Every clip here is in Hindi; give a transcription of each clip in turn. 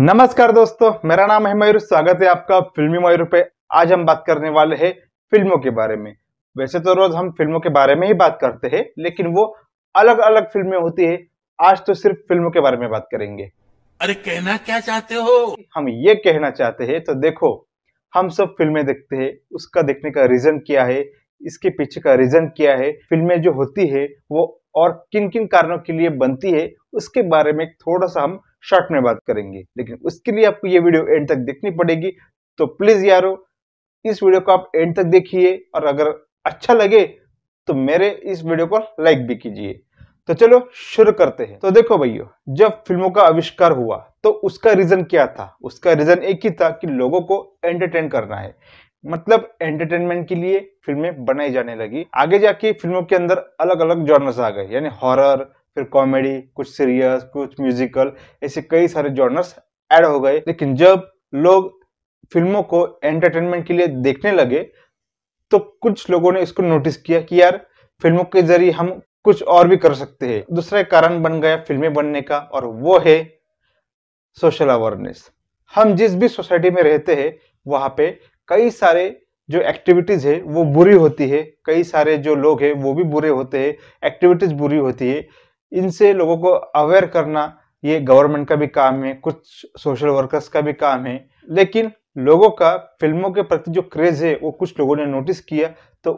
नमस्कार दोस्तों मेरा नाम है मयूर स्वागत है आपका फिल्मी मयूर पे आज हम बात करने वाले हैं फिल्मों के बारे में वैसे तो रोज हम फिल्मों के बारे में ही बात करते हैं लेकिन वो अलग अलग फिल्में होती है आज तो सिर्फ फिल्मों के बारे में बात करेंगे अरे कहना क्या चाहते हो हम ये कहना चाहते हैं तो देखो हम सब फिल्में देखते हैं उसका देखने का रीजन क्या है इसके पीछे का रीजन क्या है फिल्में जो होती है वो और किन किन कारणों के लिए बनती है उसके बारे में थोड़ा सा हम शॉर्ट में बात करेंगे लेकिन उसके लिए आपको ये वीडियो एंड तक देखनी पड़ेगी तो प्लीज यारो इस वीडियो को आप एंड तक देखिए और अगर अच्छा लगे तो मेरे इस वीडियो को लाइक भी कीजिए तो चलो शुरू करते हैं तो देखो भैया जब फिल्मों का आविष्कार हुआ तो उसका रीजन क्या था उसका रीजन एक ही था कि लोगों को एंटरटेन करना है मतलब एंटरटेनमेंट के लिए फिल्में बनाई जाने लगी आगे जाके फिल्मों के अंदर अलग अलग जॉनर्स आ गए यानी हॉरर फिर कॉमेडी कुछ सीरियस कुछ म्यूजिकल ऐसे कई सारे जॉनर्स ऐड हो गए लेकिन जब लोग फिल्मों को एंटरटेनमेंट के लिए देखने लगे तो कुछ लोगों ने इसको नोटिस किया कि यार फिल्मों के जरिए हम कुछ और भी कर सकते हैं दूसरा कारण बन गया फिल्में बनने का और वो है सोशल अवेयरनेस हम जिस भी सोसाइटी में रहते हैं वहाँ पे कई सारे जो एक्टिविटीज़ है वो बुरी होती है कई सारे जो लोग हैं वो भी बुरे होते हैं एक्टिविटीज़ बुरी होती है इनसे लोगों को अवेयर करना ये गवर्नमेंट का भी काम है कुछ सोशल वर्कर्स का भी काम है लेकिन लोगों का फिल्मों के प्रति जो क्रेज है वो कुछ लोगों ने नोटिस किया तो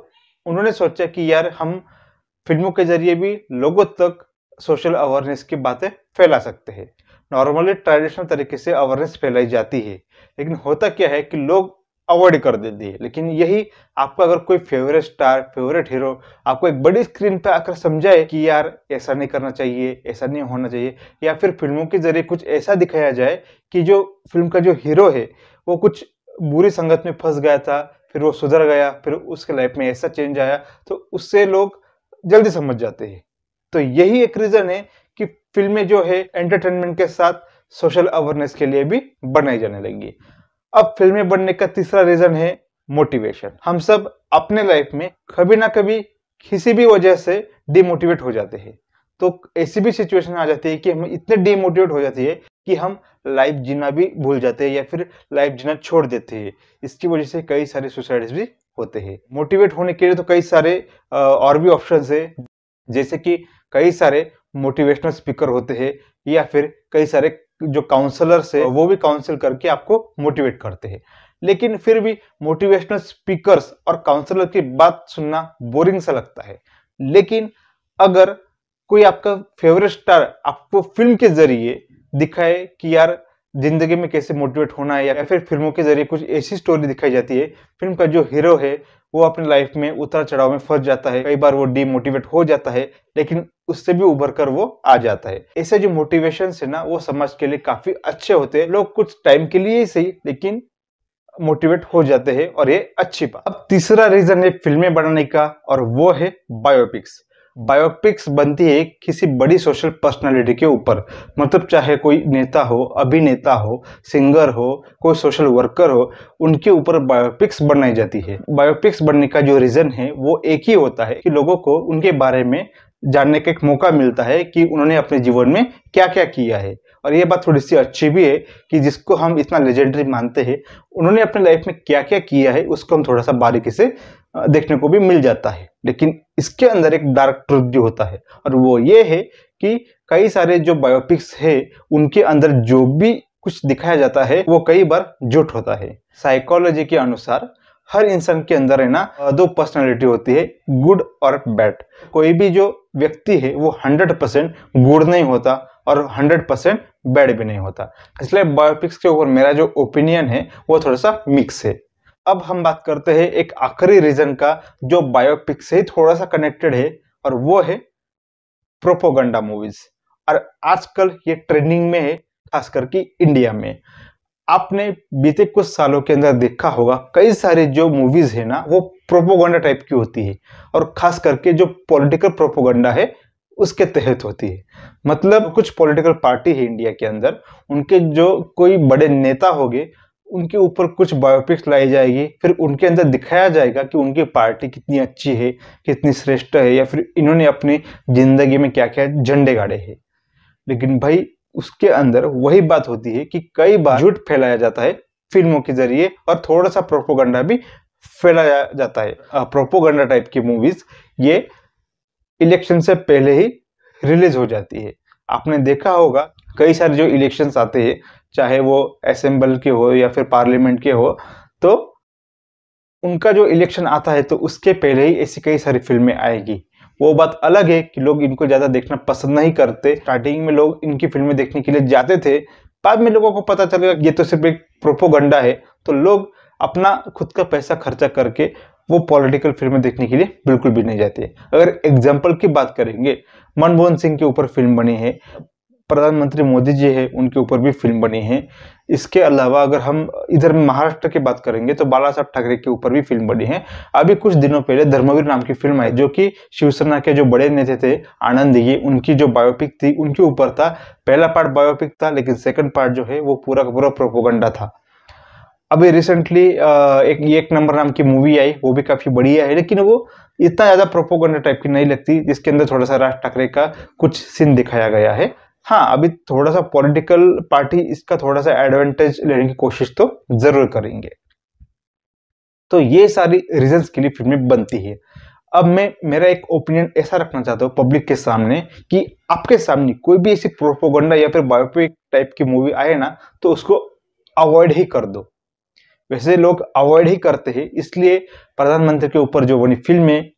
उन्होंने सोचा कि यार हम फिल्मों के जरिए भी लोगों तक सोशल अवेयरनेस की बातें फैला सकते हैं नॉर्मली ट्रेडिशनल तरीके से अवेयरनेस फैलाई जाती है लेकिन होता क्या है कि लोग अवॉइड कर देती है लेकिन यही आपका अगर कोई फेवरेट स्टार फेवरेट हीरो आपको एक बड़ी स्क्रीन पर आकर समझाए कि यार ऐसा नहीं करना चाहिए ऐसा नहीं होना चाहिए या फिर फिल्मों के जरिए कुछ ऐसा दिखाया जाए कि जो फिल्म का जो हीरो है वो कुछ बुरी संगत में फंस गया था फिर वो सुधर गया फिर उसके लाइफ में ऐसा चेंज आया तो उससे लोग जल्दी समझ जाते हैं तो यही एक रीज़न है कि फिल्में जो है एंटरटेनमेंट के साथ सोशल अवेयरनेस के लिए भी बनाई जाने लगी अब फिल्में बनने का तीसरा रीजन है मोटिवेशन हम सब अपने लाइफ में कभी ना कभी किसी भी वजह से डिमोटिवेट हो जाते हैं तो ऐसी भी सिचुएशन आ जाती है कि हम इतने डिमोटिवेट हो जाती है कि हम लाइफ जीना भी भूल जाते हैं या फिर लाइफ जीना छोड़ देते हैं इसकी वजह से कई सारे सुसाइड्स भी होते हैं मोटिवेट होने के लिए तो कई सारे और भी ऑप्शन है जैसे कि कई सारे मोटिवेशनल स्पीकर होते हैं या फिर कई सारे जो काउंसलर्स है वो भी काउंसिल करके आपको मोटिवेट करते हैं लेकिन फिर भी मोटिवेशनल स्पीकर्स और काउंसलर की बात सुनना बोरिंग सा लगता है लेकिन अगर कोई आपका फेवरेट स्टार आपको फिल्म के जरिए दिखाए कि यार जिंदगी में कैसे मोटिवेट होना है या फिर फिल्मों के जरिए कुछ ऐसी स्टोरी दिखाई जाती है फिल्म का जो हीरो है वो अपनी लाइफ में उतार चढ़ाव में फंस जाता है कई बार वो डीमोटिवेट हो जाता है लेकिन उससे भी उभर कर वो आ जाता है ऐसे जो मोटिवेशन है ना वो समाज के लिए काफी अच्छे होते हैं लोग कुछ टाइम के लिए ही सही लेकिन मोटिवेट हो जाते हैं और ये अच्छी बात अब तीसरा रीजन है फिल्में बनाने का और वो है बायोपिक्स बायोपिक्स बनती है किसी बड़ी सोशल पर्सनालिटी के ऊपर मतलब चाहे कोई नेता हो अभिनेता हो सिंगर हो कोई सोशल वर्कर हो उनके ऊपर बायोपिक्स बनाई जाती है बायोपिक्स बनने का जो रीज़न है वो एक ही होता है कि लोगों को उनके बारे में जानने का एक मौका मिलता है कि उन्होंने अपने जीवन में क्या क्या किया है और ये बात थोड़ी सी अच्छी भी है कि जिसको हम इतना लेजेंडरी मानते हैं उन्होंने अपने लाइफ में क्या क्या किया है उसको हम थोड़ा सा बारीकी से देखने को भी मिल जाता है लेकिन इसके अंदर एक डार्क ट्रुथ भी होता है और वो ये है कि कई सारे जो बायोपिक्स है उनके अंदर जो भी कुछ दिखाया जाता है वो कई बार झूठ होता है साइकोलॉजी के अनुसार हर इंसान के अंदर है ना दो पर्सनालिटी होती है गुड और बैड कोई भी जो व्यक्ति है वो हंड्रेड परसेंट गुड नहीं होता और हंड्रेड परसेंट बैड भी नहीं होता इसलिए बायोपिक्स के ऊपर मेरा जो ओपिनियन है वो थोड़ा सा मिक्स है अब हम बात करते हैं एक आखिरी रीजन का जो बायोपिक से ही थोड़ा सा कनेक्टेड है और वो है प्रोपोगंडा मूवीज और आजकल ये ट्रेंडिंग में है खासकर करके इंडिया में आपने बीते कुछ सालों के अंदर देखा होगा कई सारे जो मूवीज है ना वो प्रोपोगंडा टाइप की होती है और खास करके जो पॉलिटिकल प्रोपोगंडा है उसके तहत होती है मतलब कुछ पॉलिटिकल पार्टी है इंडिया के अंदर उनके जो कोई बड़े नेता होंगे उनके ऊपर कुछ बायोपिक्स लाई जाएगी फिर उनके अंदर दिखाया जाएगा कि उनकी पार्टी कितनी अच्छी है कितनी श्रेष्ठ है या फिर इन्होंने अपनी ज़िंदगी में क्या क्या झंडे गाड़े हैं लेकिन भाई उसके अंदर वही बात होती है कि कई बार झूठ फैलाया जाता है फिल्मों के जरिए और थोड़ा सा प्रोपोगंडा भी फैलाया जाता है प्रोपोगंडा टाइप की मूवीज़ ये इलेक्शन से पहले ही रिलीज हो जाती है आपने देखा होगा कई सारे जो इलेक्शंस आते हैं चाहे वो असेंबल के हो या फिर पार्लियामेंट के हो तो उनका जो इलेक्शन आता है तो उसके पहले ही ऐसी कई सारी फिल्में आएगी वो बात अलग है कि लोग इनको ज़्यादा देखना पसंद नहीं करते स्टार्टिंग में लोग इनकी फिल्में देखने के लिए जाते थे बाद में लोगों को पता चलेगा ये तो सिर्फ एक प्रोपोगंडा है तो लोग अपना खुद का पैसा खर्चा करके वो पॉलिटिकल फिल्में देखने के लिए बिल्कुल भी नहीं जाते अगर एग्जाम्पल की बात करेंगे मनमोहन सिंह के ऊपर फिल्म बनी है प्रधानमंत्री मोदी जी है उनके ऊपर भी फिल्म बनी है इसके अलावा अगर हम इधर महाराष्ट्र की बात करेंगे तो बाला साहब ठाकरे के ऊपर भी फिल्म बनी है अभी कुछ दिनों पहले धर्मवीर नाम की फिल्म आई जो कि शिवसेना के जो बड़े नेता थे आनंद ये उनकी जो बायोपिक थी उनके ऊपर था पहला पार्ट बायोपिक था लेकिन सेकंड पार्ट जो है वो पूरा का पूरा प्रोपोगंडा था अभी रिसेंटली एक एक नंबर नाम की मूवी आई वो भी काफ़ी बढ़िया है लेकिन वो इतना ज़्यादा प्रोपोगंडा टाइप की नहीं लगती जिसके अंदर थोड़ा सा राज ठाकरे का कुछ सीन दिखाया गया है हाँ अभी थोड़ा सा पॉलिटिकल पार्टी इसका थोड़ा सा एडवांटेज लेने की कोशिश तो जरूर करेंगे तो ये सारी रीजंस के लिए फिल्में बनती है अब मैं मेरा एक ओपिनियन ऐसा रखना चाहता हूँ पब्लिक के सामने कि आपके सामने कोई भी ऐसी प्रोपोगंडा या फिर बायोपिक टाइप की मूवी आए ना तो उसको अवॉइड ही कर दो वैसे लोग अवॉइड ही करते हैं इसलिए प्रधानमंत्री के ऊपर जो बनी फिल्में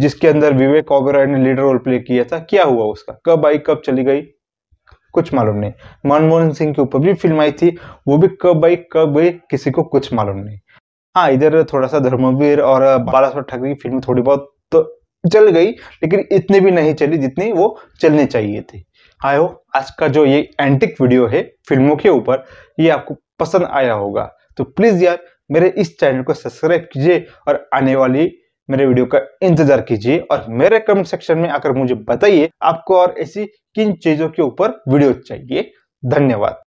जिसके अंदर विवेक ओबेरॉय ने लीडर रोल प्ले किया था क्या हुआ उसका कब आई कब चली गई कुछ मालूम नहीं मनमोहन सिंह के ऊपर भी फिल्म आई थी वो भी कब आई कब गई किसी को कुछ मालूम नहीं हाँ इधर थोड़ा सा धर्मवीर और बालासाहब ठाकरे की फिल्म थोड़ी बहुत तो चल गई लेकिन इतनी भी नहीं चली जितनी वो चलने चाहिए थी आयो हो आज का जो ये एंटिक वीडियो है फिल्मों के ऊपर ये आपको पसंद आया होगा तो प्लीज़ यार मेरे इस चैनल को सब्सक्राइब कीजिए और आने वाली मेरे वीडियो का इंतजार कीजिए और मेरे कमेंट सेक्शन में आकर मुझे बताइए आपको और ऐसी किन चीजों के ऊपर वीडियो चाहिए धन्यवाद